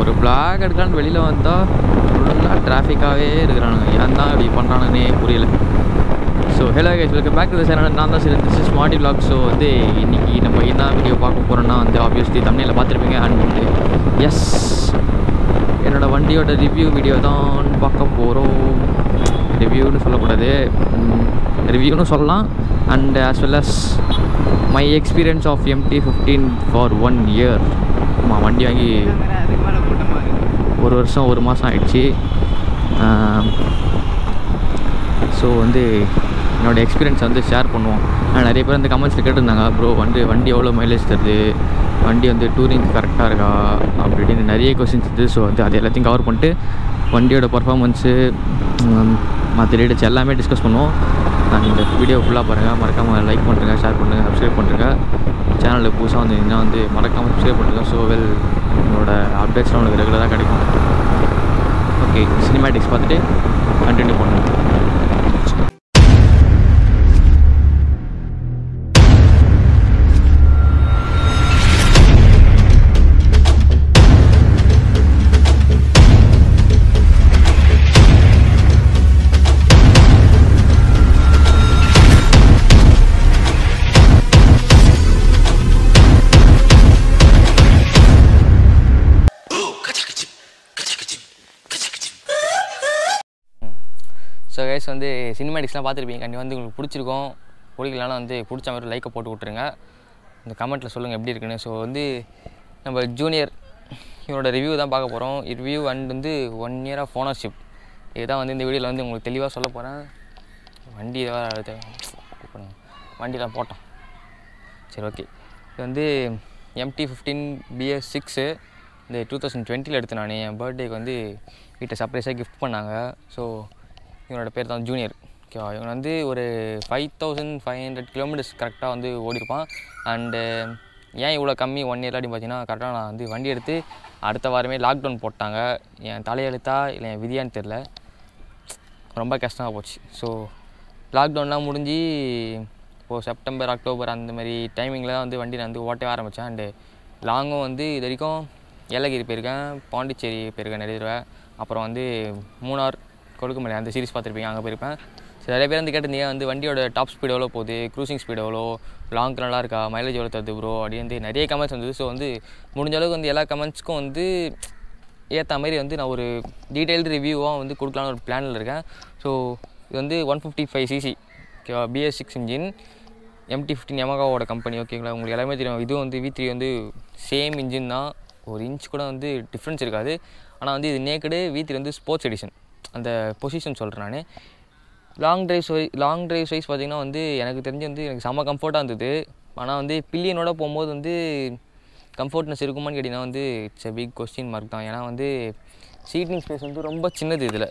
ஒரு பிளாக் எடுக்கலான்னு வெளியில் வந்தால் ஃபுல்லாக டிராஃபிக்காகவே இருக்கிறானுங்க ஏன் தான் இப்படி பண்ணுறானுன்னே புரியல so hello guys welcome back sir நான் தான் சரி this is Maddy block so வந்து இன்றைக்கி நம்ம என்ன வீடியோ பார்க்க போகிறோன்னா வந்து ஆப்வியஸ்லி தமிழில் பார்த்துருப்பீங்க அண்ட் எஸ் என்னோடய வண்டியோட ரிவ்யூ வீடியோ தான் பார்க்க போகிறோம் ரிவ்யூன்னு சொல்லக்கூடாது ரிவ்யூன்னு சொல்லலாம் and as well as my experience of MT fifteen for one year ஆமாம் வண்டி வாங்கி ஒரு வருஷம் ஒரு மாதம் ஆயிடுச்சு ஸோ வந்து என்னோடய எக்ஸ்பீரியன்ஸ் வந்து ஷேர் பண்ணுவோம் ஆனால் நிறைய பேர் வந்து கமெண்ட்ஸில் கேட்டிருந்தாங்க ப்ரோ வந்து வண்டி எவ்வளோ மைலேஜ் தருது வண்டி வந்து டூரிங் கரெக்டாக இருக்கா அப்படின்னு நிறைய கொஸ்டின்ஸ் இருக்குது ஸோ வந்து அது எல்லாத்தையும் கவர் பண்ணிட்டு வண்டியோட பர்ஃபாமன்ஸு மற்ற ரேட்ஸ் எல்லாமே டிஸ்கஸ் பண்ணுவோம் நான் இந்த வீடியோ ஃபுல்லாக பாருங்கள் மறக்காமல் லைக் பண்ணுங்கள் ஷேர் பண்ணுங்கள் சப்ஸ்கிரைப் பண்ணுங்கள் சேனலில் புதுசாக வந்தீங்கன்னா வந்து மறக்காமல் சப்ஸ்கிரைப் பண்ணுங்கள் ஸோ வெல் உங்களோட அப்டேட்ஸ்லாம் உங்களுக்கு ரெகுலராக கிடைக்கும் ஓகே சினிமேட்டிக்ஸ் பார்த்துட்டு கண்டினியூ பண்ணுவோம் ஸோ கேஸ் வந்து சினிமேட்டிக்ஸ்லாம் பார்த்துருப்பீங்க கண்டிப்பாக வந்து உங்களுக்கு பிடிச்சிருக்கும் பிடிக்கலனாலும் வந்து பிடிச்ச மாதிரி லைக்கை போட்டு விட்ருங்க இந்த கமெண்ட்டில் சொல்லுங்கள் எப்படி இருக்குன்னு ஸோ வந்து நம்ம ஜூனியர் இவனோட ரிவ்யூ தான் பார்க்க போகிறோம் ரிவ்யூ அண்ட் வந்து ஒன் இயர் ஆஃப் ஓனர்ஷிப் இதுதான் வந்து இந்த வீடியோவில் வந்து உங்களுக்கு தெளிவாக சொல்ல போகிறேன் வண்டி அடுத்த வண்டியெலாம் போட்டோம் சரி ஓகே இது வந்து எம்டி ஃபிஃப்டீன் பிஎஸ் சிக்ஸு இந்த டூ தௌசண்ட் டுவெண்ட்டியில் எடுத்து நான் என் பர்த்டேக்கு வந்து வீட்டை சர்ப்ரைஸாக கிஃப்ட் பண்ணாங்க ஸோ இவனோட பேர் தான் ஜூனியர் ஓகேவா இவன் வந்து ஒரு five thousand five hundred kilometres கரெக்டாக வந்து ஓடிருப்பான் அண்டு ஏன் இவ்வளோ கம்மி ஒன் இயர் அப்படின்னு பார்த்தீங்கன்னா கரெக்டாக நான் வந்து வண்டி எடுத்து அடுத்த வாரமே லாக்டவுன் போட்டாங்க என் தலையெழுத்தா இல்லை என் விதியான்னு தெரில ரொம்ப கஷ்டமாக போச்சு ஸோ லாக்டவுன்லாம் முடிஞ்சு இப்போது செப்டம்பர் அக்டோபர் அந்த மாதிரி டைமிங்கில் தான் வந்து வண்டி நான் வந்து ஓட்டவே ஆரம்பித்தேன் அண்டு லாங்கும் வந்து இது வரைக்கும் ஏலகிரி போயிருக்கேன் பாண்டிச்சேரி போயிருக்கேன் நிறைய தடவை அப்புறம் வந்து மூணார் கொடுக்கமலை அந்த சீரிஸ் பார்த்துருப்பீங்க அங்கே போயிருப்பேன் சரி நிறைய பேர் வந்து கேட்டிருந்தீங்க வந்து வண்டியோட டாப் ஸ்பீட் எவ்வளோ போகுது க்ரூசிங் ஸ்பீட் எவ்வளோ லாங் நல்லா இருக்கா மைலேஜ் எவ்வளோ தருது ப்ரோ அப்படின்னு நிறைய கமெண்ட்ஸ் வந்தது ஸோ வந்து முடிஞ்ச அளவுக்கு வந்து எல்லா கமெண்ட்ஸ்க்கும் வந்து ஏற்ற மாதிரி வந்து நான் ஒரு டீட்டெயில்டு ரிவ்யூவாக வந்து கொடுக்கலான்னு ஒரு பிளானில் இருக்கேன் ஸோ இது வந்து ஒன் ஃபிஃப்டி ஃபைவ் சிசி ஓகேவா BS six engine MT fifteen எமகாவோட கம்பெனி ஓகேங்களா உங்களுக்கு எல்லாமே தெரியும் இதுவும் வந்து வி த்ரீ வந்து சேம் இன்ஜின் தான் ஒரு இன்ச் கூட வந்து டிஃப்ரென்ஸ் இருக்காது ஆனால் வந்து இது நேக்கடு வி த்ரீ வந்து ஸ்போர்ட்ஸ் எடிஷன் அந்த பொசிஷன் சொல்கிறேன் நான் long drives wise long drives wise பார்த்திங்கன்னா வந்து எனக்கு தெரிஞ்சு வந்து எனக்கு செம்ம கம்ஃபர்ட்டாக இருந்தது ஆனால் வந்து பில்லியனோட போகும்போது வந்து கம்ஃபர்ட்னஸ் இருக்குமான்னு கேட்டிங்கன்னா வந்து it's a big question mark தான் ஏன்னா வந்து சீட்டிங் ஸ்பேஸ் வந்து ரொம்ப சின்னது இதில்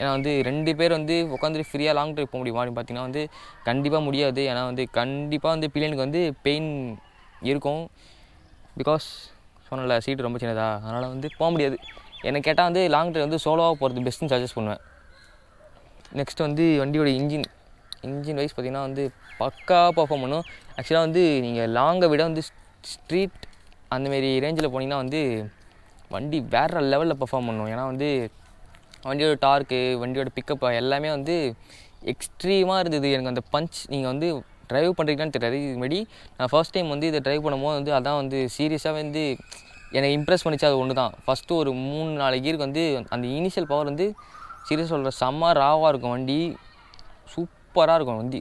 ஏன்னா வந்து ரெண்டு பேர் வந்து உட்காந்துட்டு ஃப்ரீயாக லாங் ட்ரைவ் போக முடியுமா அப்படின்னு பார்த்தீங்கன்னா வந்து கண்டிப்பாக முடியாது ஏன்னா வந்து கண்டிப்பாக வந்து பில்லியனுக்கு வந்து பெயின் இருக்கும் பிகாஸ் சொன்னல சீட்டு ரொம்ப சின்னதாக அதனால் வந்து போக முடியாது என்னை கேட்டால் வந்து லாங் ட்ரைவ் வந்து சோலோவாக போகிறது பெஸ்ட்டுன்னு சஜஸ்ட் பண்ணுவேன் நெக்ஸ்ட் வந்து வண்டியோட இன்ஜின் இன்ஜின் வைஸ் பார்த்திங்கன்னா வந்து பக்காவாக பர்ஃபார்ம் பண்ணும் ஆக்சுவலாக வந்து நீங்கள் லாங்கை விட வந்து ஸ்ட்ரீட் அந்தமாரி ரேஞ்சில் போனீங்கன்னா வந்து வண்டி வேற லெவலில் பர்ஃபார்ம் பண்ணும் ஏன்னா வந்து வண்டியோட டார்க்கு வண்டியோட பிக்கப் எல்லாமே வந்து எக்ஸ்ட்ரீமாக இருந்தது எனக்கு அந்த பஞ்ச் நீங்கள் வந்து ட்ரைவ் பண்ணுறீங்களான்னு தெரியாது இதுமாரி நான் ஃபர்ஸ்ட் டைம் வந்து இதை ட்ரைவ் பண்ணும்போது வந்து அதான் வந்து சீரியஸாக வந்து என்னை இம்ப்ரெஸ் பண்ணிச்சு அது ஒன்று தான் ஃபஸ்ட்டு ஒரு மூணு நாலு கீருக்கு வந்து அந்த இனிஷியல் பவர் வந்து சிறிய சொல்கிற செம்ம ராவாக இருக்கும் வண்டி சூப்பராக இருக்கும் வண்டி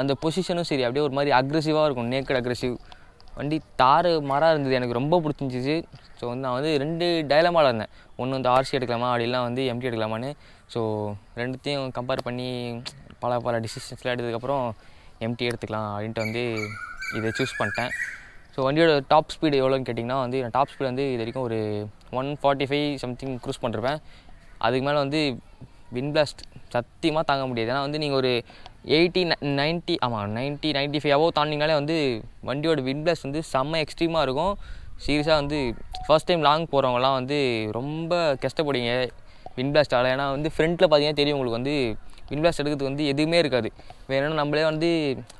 அந்த பொசிஷனும் சரி அப்படியே ஒரு மாதிரி அக்ரெசிவாக இருக்கும் நேக்கட் அக்ரெசிவ் வண்டி தாறு மரம் இருந்தது எனக்கு ரொம்ப பிடிச்சிருந்துச்சு ஸோ வந்து நான் வந்து ரெண்டு டைலமாக இருந்தேன் ஒன்று வந்து ஆர்சி எடுக்கலாமா அப்படிலாம் வந்து எம்டி எடுக்கலாமான்னு ஸோ ரெண்டுத்தையும் கம்பேர் பண்ணி பல பல டிசிஷன்ஸ்லாம் எடுத்ததுக்கப்புறம் எம்டி எடுத்துக்கலாம் அப்படின்ட்டு வந்து இதை சூஸ் பண்ணிட்டேன் ஸோ வண்டியோட டாப் ஸ்பீடு எவ்வளோன்னு கேட்டிங்கன்னா வந்து நான் டாப் ஸ்பீடு வந்து இது வரைக்கும் ஒரு one forty five something cruise பண்ணிருப்பேன் அதுக்கு மேலே வந்து வின் பிளாஸ்ட் சத்தியமாக தாங்க முடியாது ஏன்னா வந்து நீங்கள் ஒரு எயிட்டி நைன்ட்டி ஆமாம் நைன்ட்டி நைன்ட்டி ஃபைவ் அபோவ் தாண்டிங்கனாலே வந்து வண்டியோட வின் பிளாஸ்ட் வந்து செம்ம எக்ஸ்ட்ரீமாக இருக்கும் சீரியஸாக வந்து ஃபர்ஸ்ட் டைம் லாங் போகிறவங்கலாம் வந்து ரொம்ப கஷ்டப்படுவீங்க வின் பிளாஸ்டால் ஏன்னா வந்து ஃப்ரண்ட்டில் பார்த்தீங்கன்னா தெரியும் உங்களுக்கு வந்து வின் பிளாஸ்ட் எடுக்கிறதுக்கு வந்து எதுவுமே இருக்காது வேணும்னா நம்மளே வந்து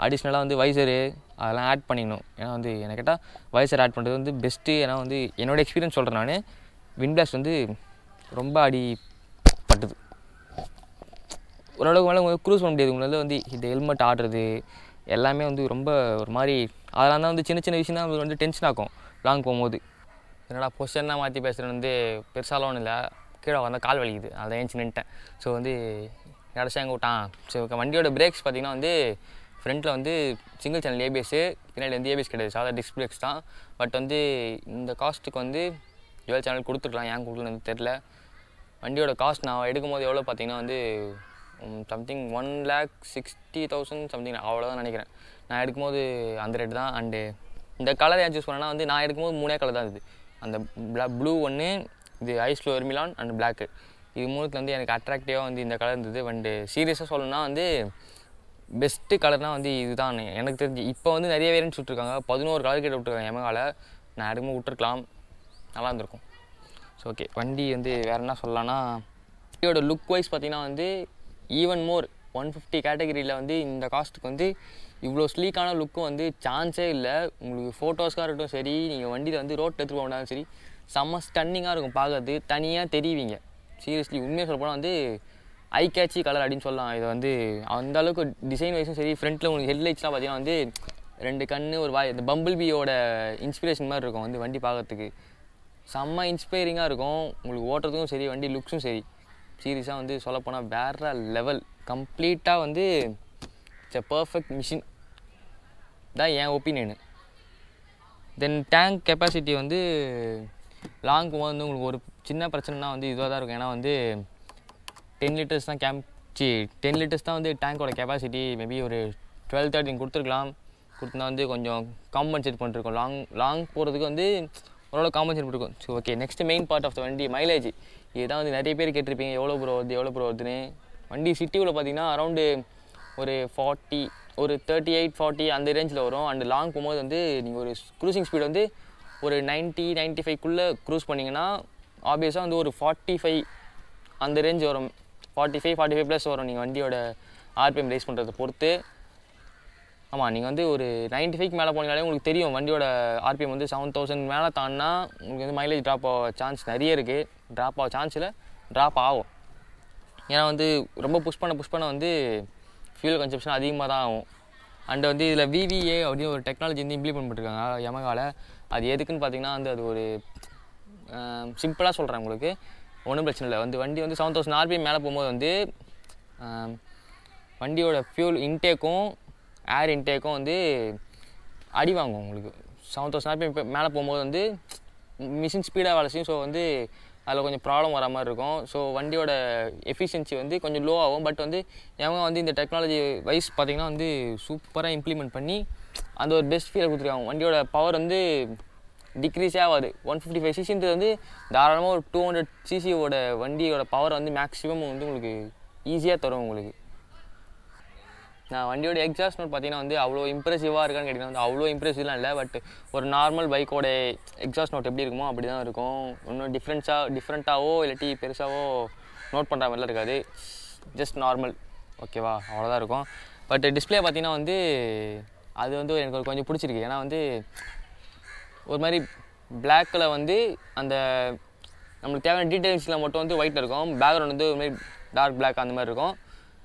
அடிஷ்னலாக வந்து வைசரு அதெல்லாம் ஆட் பண்ணிடணும் ஏன்னா வந்து என்ன கேட்டால் வயசர் ஆட் பண்ணுறது வந்து பெஸ்ட்டு ஏன்னா வந்து என்னோடய எக்ஸ்பீரியன்ஸ் சொல்கிறேன் நான் வின் பிளாஸ்ட் வந்து ரொம்ப அடி பட்டுது ஓரளவுக்கு மேலே உங்களுக்கு க்ரூஸ் பண்ண முடியாது உங்களால் வந்து இந்த ஹெல்மெட் ஆடுறது எல்லாமே வந்து ரொம்ப ஒரு மாதிரி அதெல்லாம் தான் வந்து சின்ன சின்ன விஷயம் தான் வந்து டென்ஷன் ஆகும் லாங் போகும்போது என்னடா பொசிஷனாக மாற்றி பேசுகிறது வந்து பெருசாலாம் இல்லை கீழே வந்தால் கால் வலிக்குது அதை ஏன்ச்சு நின்ட்டேன் ஸோ வந்து நடச்சாங்க விட்டான் ஸோ வண்டியோட பிரேக்ஸ் பார்த்திங்கன்னா வந்து ஃப்ரெண்டில் வந்து சிங்கிள் சேனல் ஏபிஎஸ்ஸு பின்னாடி வந்து ஏபிஎஸ் கிடையாது சாதா டிஸ்பிளேக்ஸ் தான் பட் வந்து இந்த காஸ்ட்டுக்கு வந்து ஜுவல் சேனல் கொடுத்துருக்கலாம் ஏன் கொடுக்கலன்னு தெரில வண்டியோட காஸ்ட் நான் எடுக்கும்போது எவ்வளோ பார்த்தீங்கன்னா வந்து something one lakh sixty thousand something அவ்வளோதான் நினைக்கிறேன் நான் எடுக்கும்போது அந்த ரேட்டு தான் அண்டு இந்த கலர் ஏன் சூஸ் பண்ணேன்னா வந்து நான் எடுக்கும்போது மூணே கலர் தான் இருக்குது அந்த பிளா ப்ளூ ஒன்று இது ஐஸ் லோவர் மிலான் அண்ட் பிளாக்கு இது மூணுத்துலேருந்து வந்து எனக்கு அட்ராக்டிவாக வந்து இந்த கலர் இருந்தது அண்டு சீரியஸாக சொல்லணும்னா வந்து பெஸ்ட்டு கலர்னால் வந்து இதுதான் எனக்கு தெரிஞ்சு இப்போ வந்து நிறைய வேரியன்ஸ் விட்ருக்காங்க பதினோரு கலர் கிட்ட விட்டுருக்காங்க எமகால நான் யாருக்குமே விட்டுருக்கலாம் நல்லா இருந்திருக்கும் ஸோ ஓகே வண்டி வந்து வேறு என்ன சொல்லலாம்னா வண்டியோட லுக் வைஸ் பார்த்திங்கன்னா வந்து ஈவன் மோர் ஒன் ஃபிஃப்டி கேட்டகரியில் வந்து இந்த காஸ்ட்டுக்கு வந்து இவ்வளோ ஸ்லீக்கான லுக்கும் வந்து சான்ஸே இல்லை உங்களுக்கு ஃபோட்டோஸ்க்காக இருக்கட்டும் சரி நீங்கள் வண்டியில் வந்து ரோட்டில் எடுத்துகிட்டு போனாலும் சரி செம்ம ஸ்டன்னிங்காக இருக்கும் பார்க்கறது தனியாக தெரிவிங்க சீரியஸ்லி உண்மையாக சொல்லப்போனால் வந்து ஐ கேட்சி கலர் அப்படின்னு சொல்லலாம் இது வந்து அந்த அளவுக்கு டிசைன் வைஸும் சரி ஃப்ரண்ட்டில் உங்களுக்கு ஹெட்லைட்ஸ்லாம் பார்த்தீங்கன்னா வந்து ரெண்டு கண்ணு ஒரு வாய் இந்த பம்பிள் பியோட இன்ஸ்பிரேஷன் மாதிரி இருக்கும் வந்து வண்டி பார்க்கறதுக்கு செம்ம இன்ஸ்பைரிங்காக இருக்கும் உங்களுக்கு ஓட்டுறதுக்கும் சரி வண்டி லுக்ஸும் சரி சீரியஸாக வந்து சொல்லப்போனால் வேறு லெவல் கம்ப்ளீட்டாக வந்து இட்ஸ் எ பர்ஃபெக்ட் மிஷின் தான் என் ஒப்பீனியனு தென் டேங்க் கெப்பாசிட்டி வந்து லாங் வந்து உங்களுக்கு ஒரு சின்ன பிரச்சனைனா வந்து இதுவாக தான் இருக்கும் ஏன்னா வந்து டென் லிட்டர்ஸ் தான் கேம் சி டென் லிட்டர்ஸ் தான் வந்து டேங்கோட கெப்பாசிட்டி மேபி ஒரு டுவெல் தேர்ட்டின் கொடுத்துருக்கலாம் கொடுத்துனா வந்து கொஞ்சம் காம்பன்சேட் பண்ணிருக்கோம் லாங் லாங் போகிறதுக்கு வந்து ஓரளவு காம்பன்சேட் பண்ணிருக்கோம் so okay next main part of the வண்டி மைலேஜ் இதுதான் வந்து நிறைய பேர் கேட்டிருப்பீங்க எவ்வளோ ப்ரோ வருது எவ்வளோ ப்ரோ வருதுன்னு வண்டி சிட்டியில் பார்த்தீங்கன்னா அரௌண்டு ஒரு ஃபார்ட்டி ஒரு தேர்ட்டி எயிட் ஃபார்ட்டி அந்த ரேஞ்சில் வரும் அண்ட் லாங் போகும்போது வந்து நீங்கள் ஒரு க்ரூசிங் ஸ்பீடு வந்து ஒரு நைன்ட்டி நைன்ட்டி ஃபைவ்க்குள்ளே க்ரூஸ் பண்ணிங்கன்னா ஆப்வியஸாக வந்து ஒரு ஃபார்ட்டி ஃபைவ் அந்த ரேஞ்ச் வரும் forty five forty five plus வரும் நீங்கள் வண்டியோட ஆர்பிஎம் ரைஸ் பண்ணுறதை பொறுத்து ஆமாம் நீங்கள் வந்து ஒரு நைன்ட்டி ஃபைவ் மேலே போனீங்கனாலே உங்களுக்கு தெரியும் வண்டியோட ஆர்பிஎம் வந்து செவன் தௌசண்ட் மேலே தாண்டினா உங்களுக்கு வந்து மைலேஜ் ட்ராப் ஆக சான்ஸ் நிறைய இருக்குது ட்ராப் ஆக சான்ஸில் ட்ராப் ஆகும் ஏன்னா வந்து ரொம்ப புஷ் பண்ண புஷ் பண்ண வந்து ஃபியூல் கன்சப்ஷன் அதிகமாக தான் ஆகும் அண்ட் வந்து இதில் விவிஏ அப்படின்னு ஒரு டெக்னாலஜி வந்து இம்ப்ளிமெண்ட் பண்ணிருக்காங்க எமகாவில் அது எதுக்குன்னு பார்த்தீங்கன்னா வந்து அது ஒரு சிம்பிளாக சொல்கிறேன் உங்களுக்கு ஒன்றும் பிரச்சனை இல்லை வந்து வண்டி வந்து செவன் தௌசண்ட் ஆர்பிஎம் மேலே போகும்போது வந்து வண்டியோட ஃபியூல் இன்டேக்கும் ஏர் இன்டேக்கும் வந்து அடி வாங்கும் உங்களுக்கு செவன் தௌசண்ட் ஆர்பிஎம் மேலே போகும்போது வந்து மிஷின் ஸ்பீடாக வேலை செய்யும் ஸோ வந்து அதில் கொஞ்சம் ப்ராப்ளம் வர மாதிரி இருக்கும் ஸோ வண்டியோட எஃபிஷியன்சி வந்து கொஞ்சம் லோ ஆகும் பட் வந்து எவங்க வந்து இந்த டெக்னாலஜி வைஸ் பார்த்திங்கன்னா வந்து சூப்பராக இம்ப்ளிமெண்ட் பண்ணி அந்த ஒரு பெஸ்ட் ஃபீலை கொடுத்துருக்காங்க வண்டியோட பவர் வந்து டிக்ரீஸே ஆகாது ஒன் ஃபிஃப்டி ஃபைவ் சிசின்றது வந்து தாராளமாக ஒரு டூ ஹண்ட்ரட் சிசியோட வண்டியோட பவர் வந்து மேக்ஸிமம் வந்து உங்களுக்கு ஈஸியாக தரும் உங்களுக்கு நான் வண்டியோட எக்ஸாஸ்ட் நோட் பார்த்தீங்கன்னா வந்து அவ்வளோ இம்ப்ரெசிவாக இருக்கான்னு கேட்டிங்கன்னா வந்து அவ்வளோ இம்ப்ரெசிவ்லாம் இல்லை பட் ஒரு நார்மல் பைக்கோட எக்ஸாஸ்ட் நோட் எப்படி இருக்குமோ அப்படி தான் இருக்கும் ஒன்றும் டிஃப்ரெண்ட்ஸாக டிஃப்ரெண்ட்டாகவோ இல்லாட்டி பெருசாகவோ நோட் பண்ணுற மாதிரிலாம் இருக்காது ஜஸ்ட் நார்மல் ஓகேவா அவ்வளோதான் இருக்கும் பட் டிஸ்பிளே பார்த்தீங்கன்னா வந்து அது வந்து எனக்கு கொஞ்சம் பிடிச்சிருக்கு ஏன்னா வந்து ஒரு மாதிரி பிளாக்கில் வந்து அந்த நம்மளுக்கு தேவையான டீட்டெயில்ஸில் மட்டும் வந்து ஒயிட் இருக்கும் பேக்ரவுண்ட் வந்து ஒரு மாதிரி டார்க் பிளாக் அந்த மாதிரி இருக்கும்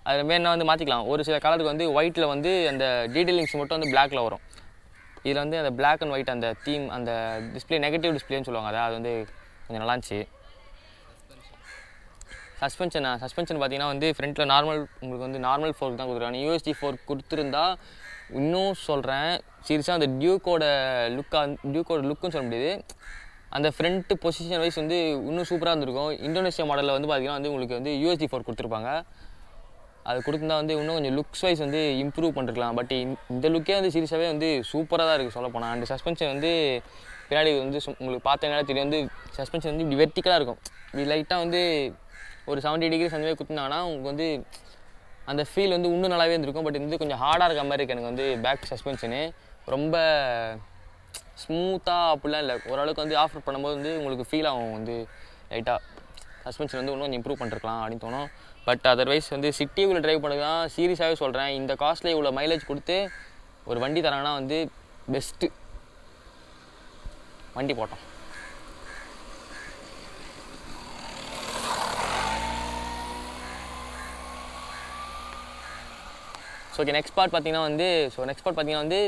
அது வேணால் வந்து மாற்றிக்கலாம் ஒரு சில கலருக்கு வந்து ஒயிட்டில் வந்து அந்த டீட்டெயிலிங்ஸ் மட்டும் வந்து பிளாக்கில் வரும் இதில் வந்து அந்த பிளாக் அண்ட் ஒயிட் அந்த தீம் அந்த டிஸ்பிளே நெகட்டிவ் டிஸ்பிளேன்னு சொல்லுவாங்க அதை அது வந்து கொஞ்சம் நல்லா இருந்துச்சு சஸ்பென்ஷன் சஸ்பென்ஷன் பார்த்தீங்கன்னா வந்து ஃப்ரண்ட்டில் நார்மல் உங்களுக்கு வந்து நார்மல் ஃபோர்க் தான் கொடுத்துருவாங்க யூஎஸ்டி ஃபோர்க் கொடுத்துருந்தா இன்னும் சொல்கிறேன் சீரியஸாக அந்த டியூக்கோட லுக்காக டியூக்கோட லுக்குன்னு சொல்ல முடியாது அந்த ஃப்ரண்ட்டு பொசிஷன் வைஸ் வந்து இன்னும் சூப்பராக இருந்திருக்கும் இந்தோனேஷியா மாடலில் வந்து பார்த்திங்கன்னா வந்து உங்களுக்கு வந்து யூஎஸ்டி ஃபோர் கொடுத்துருப்பாங்க அது கொடுத்துருந்தா வந்து இன்னும் கொஞ்சம் லுக்ஸ் வைஸ் வந்து இம்ப்ரூவ் பண்ணிருக்கலாம் பட் இந்த லுக்கே வந்து சீரியஸாகவே வந்து சூப்பராக தான் இருக்குது போனால் அண்ட் சஸ்பென்ஷன் வந்து பின்னாடி வந்து உங்களுக்கு பார்த்தீங்கன்னா தெரியும் வந்து சஸ்பென்ஷன் வந்து இப்படி இருக்கும் இப்படி லைட்டாக வந்து ஒரு செவன்ட்டி டிகிரி அந்த மாதிரி கொடுத்துருந்தாங்கன்னா உங்களுக்கு வந்து அந்த ஃபீல் வந்து இன்னும் நல்லாவே இருந்திருக்கும் பட் இது கொஞ்சம் ஹார்டாக இருக்க மாதிரி இருக்குது எனக்கு வந்து பேக் சஸ்பென்ஷனு ரொம்ப ஸ்மூத்தாக அப்படிலாம் இல்லை ஓரளவுக்கு வந்து ஆஃபர் பண்ணும்போது வந்து உங்களுக்கு ஃபீல் ஆகும் வந்து லைட்டாக சஸ்பென்ஷன் வந்து இன்னும் கொஞ்சம் இம்ப்ரூவ் பண்ணிருக்கலாம் அப்படின்னு தோணும் பட் அதர்வைஸ் வந்து சிட்டிக்குள்ளே ட்ரைவ் பண்ணது தான் சீரியஸாகவே சொல்கிறேன் இந்த காஸ்ட்டில் இவ்வளோ மைலேஜ் கொடுத்து ஒரு வண்டி தராங்கன்னா வந்து பெஸ்ட்டு வண்டி போட்டோம் ஸோ ஓகே நெக்ஸ்ட் பார்ட் பார்த்தீங்கன்னா வந்து ஸோ நெக்ஸ்ட் பார்ட் பார்த்தீங்கன்னா வந்து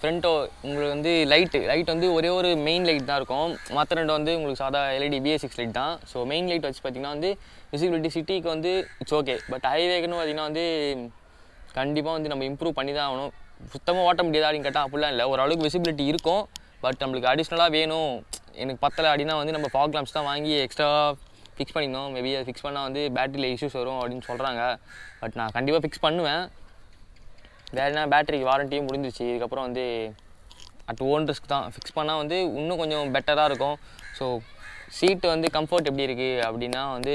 ஃப்ரண்ட்டோ உங்களுக்கு வந்து லைட்டு லைட் வந்து ஒரே ஒரு மெயின் லைட் தான் இருக்கும் மற்ற ரெண்டு வந்து உங்களுக்கு சாதா எல்இடி பிஎஸ் சிக்ஸ் லைட் தான் ஸோ மெயின் லைட் வச்சு பார்த்தீங்கன்னா வந்து விசிபிலிட்டி சிட்டிக்கு வந்து இட்ஸ் ஓகே பட் ஹைவேக்குன்னு பார்த்தீங்கன்னா வந்து கண்டிப்பாக வந்து நம்ம இம்ப்ரூவ் பண்ணி தான் ஆகணும் சுத்தமாக ஓட்ட முடியாது அப்படின்னு கேட்டால் அப்படிலாம் இல்லை ஓரளவுக்கு விசிபிலிட்டி இருக்கும் பட் நம்மளுக்கு அடிஷ்னலாக வேணும் எனக்கு பத்தலை அப்படின்னா வந்து நம்ம ப்ராக்ராம்ஸ் தான் வாங்கி எக்ஸ்ட்ரா ஃபிக்ஸ் பண்ணிடணும் மேபி அதை ஃபிக்ஸ் பண்ணால் வந்து பேட்டரியில் இஷ்யூஸ் வரும் அப்படின்னு சொல்கிறாங்க பட் நான் கண்டிப்பாக ஃபிக்ஸ் பண்ணுவேன் வேறு என்ன பேட்டரிக்கு வாரண்ட்டியும் முடிஞ்சிச்சு இதுக்கப்புறம் வந்து அட் ஓன் ரிஸ்க் தான் ஃபிக்ஸ் பண்ணால் வந்து இன்னும் கொஞ்சம் பெட்டராக இருக்கும் ஸோ சீட்டு வந்து கம்ஃபர்ட் எப்படி இருக்குது அப்படின்னா வந்து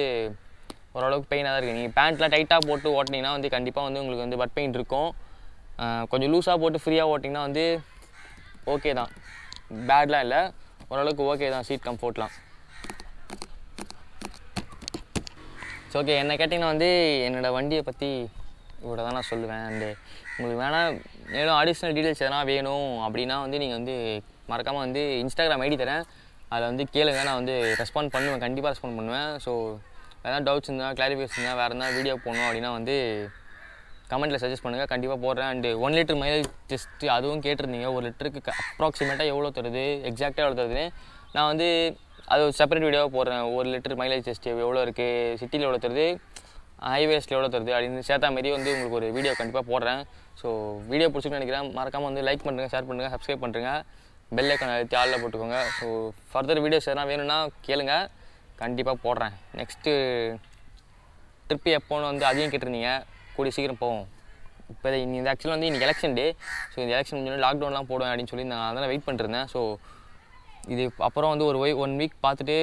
ஓரளவுக்கு பெயினாக தான் இருக்குது நீங்கள் பேண்ட்டில் டைட்டாக போட்டு ஓட்டினீங்கன்னா வந்து கண்டிப்பாக வந்து உங்களுக்கு வந்து பட் பெயின் இருக்கும் கொஞ்சம் லூஸாக போட்டு ஃப்ரீயாக ஓட்டிங்கன்னா வந்து ஓகே தான் பேட்லாம் இல்லை ஓரளவுக்கு ஓகே தான் சீட் கம்ஃபர்ட்லாம் ஸோ ஓகே என்னை கேட்டிங்கன்னா வந்து என்னோடய வண்டியை பற்றி இவ்வளோ தான் நான் சொல்லுவேன் அண்டு உங்களுக்கு வேணால் மேலும் அடிஷ்னல் டீட்டெயில்ஸ் எதனா வேணும் அப்படின்னா வந்து நீங்கள் வந்து மறக்காமல் வந்து இன்ஸ்டாகிராம் ஐடி தரேன் அதில் வந்து கேளுங்க நான் வந்து ரெஸ்பாண்ட் பண்ணுவேன் கண்டிப்பாக ரெஸ்பாண்ட் பண்ணுவேன் ஸோ வேறு டவுட்ஸ் இருந்தால் கிளாரிஃபிகேஷன் இருந்தால் வேறு எதாவது வீடியோ போகணும் அப்படின்னா வந்து கமெண்ட்டில் சஜஸ்ட் பண்ணுங்கள் கண்டிப்பாக போடுறேன் and one litre mileage test அதுவும் கேட்டிருந்தீங்க ஒரு லிட்டருக்கு அப்ராக்சிமேட்டாக எவ்வளோ தருது எக்ஸாக்டாக எவ்வளோ தருதுன்னு நான் வந்து அது ஒரு செப்பரேட் வீடியோவாக போடுறேன் ஒரு லிட்டர் மைலேஜ் டெஸ்ட்டு எவ்வளோ இருக்குது சிட்டியில் எவ்வளோ தருது ஹைவேஸில் எவ்வளோ தருது அப்படின்னு சேர்த்தா மாரி வந்து உங்களுக்கு ஒரு வீடியோ கண்டிப்பாக போடுறேன் ஸோ வீடியோ பிடிச்சிக்கணும்னு நினைக்கிறேன் மறக்காமல் வந்து லைக் பண்ணுங்கள் ஷேர் பண்ணுங்கள் சப்ஸ்கிரைப் பண்ணுறேங்க பெல்லை ஐக்கன் ஆளில் போட்டுக்கோங்க ஸோ ஃபர்தர் வீடியோஸ் எதனா வேணும்னா கேளுங்க கண்டிப்பாக போடுறேன் நெக்ஸ்ட்டு ட்ரிப்பு எப்போன்னு வந்து அதையும் கேட்டிருந்தீங்க கூடிய சீக்கிரம் போவோம் இப்போ இந்த ஆக்சுவலாக வந்து இன்றைக்கி எலெக்ஷன் டே ஸோ இந்த எலெக்ஷன் முடிஞ்சோன்னா லாக்டவுன்லாம் போடுவேன் அப்படின்னு சொல்லி நான் அதெல்லாம் வெயிட் பண்ணிருந்தேன் ஸோ இது அப்புறம் வந்து ஒரு ஒய் ஒன் வீக் பார்த்துட்டு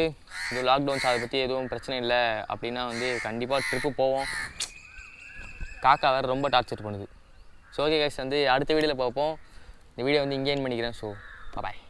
இது லாக்டவுன்ஸ் அதை பற்றி எதுவும் பிரச்சனை இல்லை அப்படின்னா வந்து கண்டிப்பாக ட்ரிப்பு போவோம் காக்கா வேறு ரொம்ப டார்ச்சர் பண்ணுது ஸோ ஓகே கைஸ் வந்து அடுத்த வீடியோவில் பார்ப்போம் இந்த வீடியோ வந்து இங்கே பண்ணிக்கிறேன் ஸோ பாய்